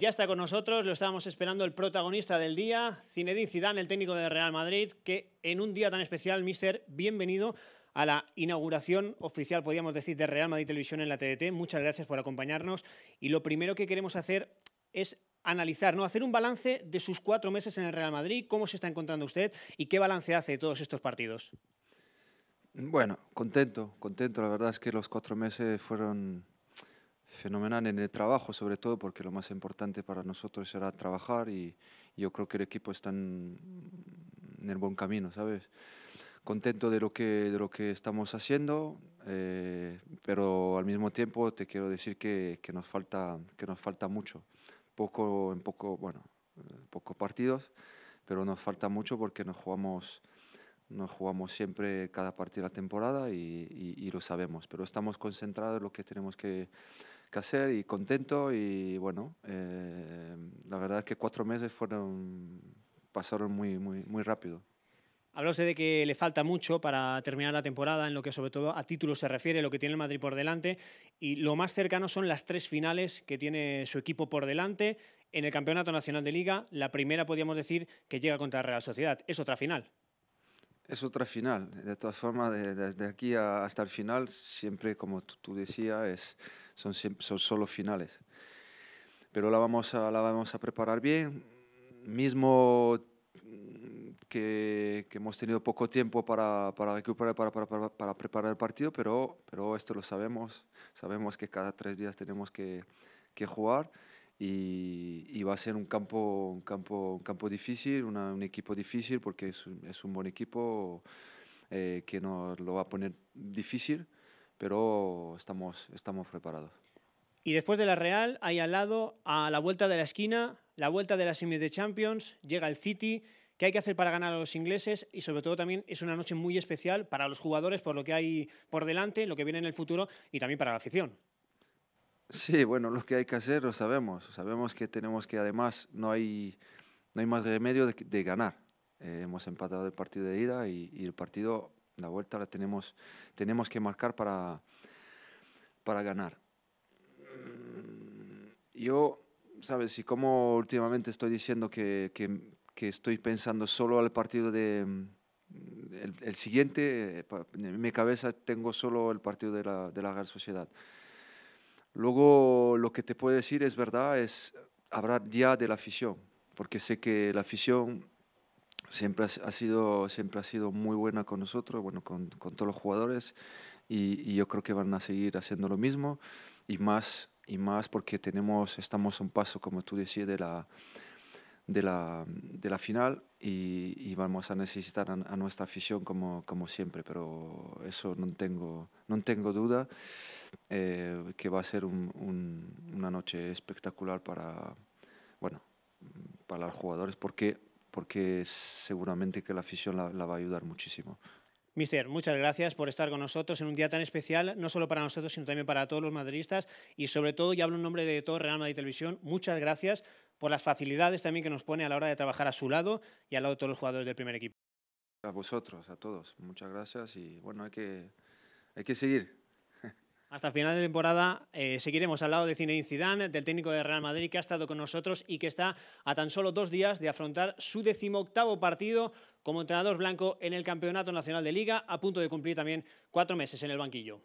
Ya está con nosotros, lo estábamos esperando, el protagonista del día, Zinedine Zidane, el técnico de Real Madrid, que en un día tan especial, mister, bienvenido a la inauguración oficial, podríamos decir, de Real Madrid Televisión en la TDT. Muchas gracias por acompañarnos y lo primero que queremos hacer es analizar, ¿no? hacer un balance de sus cuatro meses en el Real Madrid, cómo se está encontrando usted y qué balance hace de todos estos partidos. Bueno, contento, contento. La verdad es que los cuatro meses fueron fenomenal en el trabajo, sobre todo porque lo más importante para nosotros era trabajar y, yo creo que el equipo está en, el buen camino, ¿sabes? Contento de lo que, de lo que estamos haciendo, eh, pero al mismo tiempo te quiero decir que, que, nos, falta, que nos falta mucho. Poco en poco, bueno, eh, pocos partidos, pero nos falta mucho porque nos jugamos nos jugamos siempre cada partido de la temporada y, lo sabemos, pero estamos concentrados en lo que tenemos que, que hacer y contento y bueno, eh, la verdad es que cuatro meses fueron, pasaron muy, muy, muy rápido. hablóse de que le falta mucho para terminar la temporada, en lo que sobre todo a títulos se refiere, lo que tiene el Madrid por delante. Y lo más cercano son las tres finales que tiene su equipo por delante. En el Campeonato Nacional de Liga, la primera podríamos decir que llega contra la Real Sociedad. Es otra final. Es otra final. De todas formas, desde aquí hasta el final, siempre, como tú decías, es son, solo finales. Pero la vamos a, la vamos a preparar bien, mismo mm, que, hemos tenido poco tiempo para, para recuperar, para, preparar el partido, pero, pero esto lo sabemos. Sabemos que cada tres días tenemos que, jugar y, va a ser un campo, un campo, un campo difícil, un equipo difícil porque es un, buen equipo eh, que nos lo va a poner difícil pero estamos, estamos preparados. Y después de la Real, hay al lado, a la vuelta de la esquina, la vuelta de las semis de Champions, llega el City. ¿Qué hay que hacer para ganar a los ingleses? Y sobre todo también es una noche muy especial para los jugadores por lo que hay por delante, lo que viene en el futuro y también para la afición. Sí, bueno, lo que hay que hacer lo sabemos. Sabemos que tenemos que además no hay, no hay más remedio de, ganar. Eh, hemos empatado el partido de ida y el partido la vuelta la tenemos, tenemos que marcar para, para ganar. Yo, sabes, y como últimamente estoy diciendo que, que, estoy pensando solo al partido de, el, siguiente, en mi cabeza tengo solo el partido de la, de la, Real Sociedad. Luego, lo que te puedo decir es verdad, es hablar ya de la afición, porque sé que la afición siempre ha sido, siempre ha sido muy buena con nosotros, bueno, con, con todos los jugadores y, yo creo que van a seguir haciendo lo mismo y más, y más porque tenemos, estamos a un paso, como tú decías, de la, de la, de la final y, vamos a necesitar a, nuestra afición como, como siempre, pero eso no tengo, no tengo duda eh, que va a ser una noche espectacular para, bueno, para los jugadores porque porque seguramente que la afición la, va a ayudar muchísimo. Mister, muchas gracias por estar con nosotros en un día tan especial, no solo para nosotros, sino también para todos los madridistas y sobre todo, y hablo en nombre de todo Real Madrid Televisión, muchas gracias por las facilidades también que nos pone a la hora de trabajar a su lado y al lado de todos los jugadores del primer equipo. A vosotros, a todos, muchas gracias y bueno, hay que, hay que seguir, hasta final de temporada eh, seguiremos al lado de cine Zidane, del técnico de Real Madrid que ha estado con nosotros y que está a tan solo dos días de afrontar su decimoctavo partido como entrenador blanco en el Campeonato Nacional de Liga, a punto de cumplir también cuatro meses en el banquillo.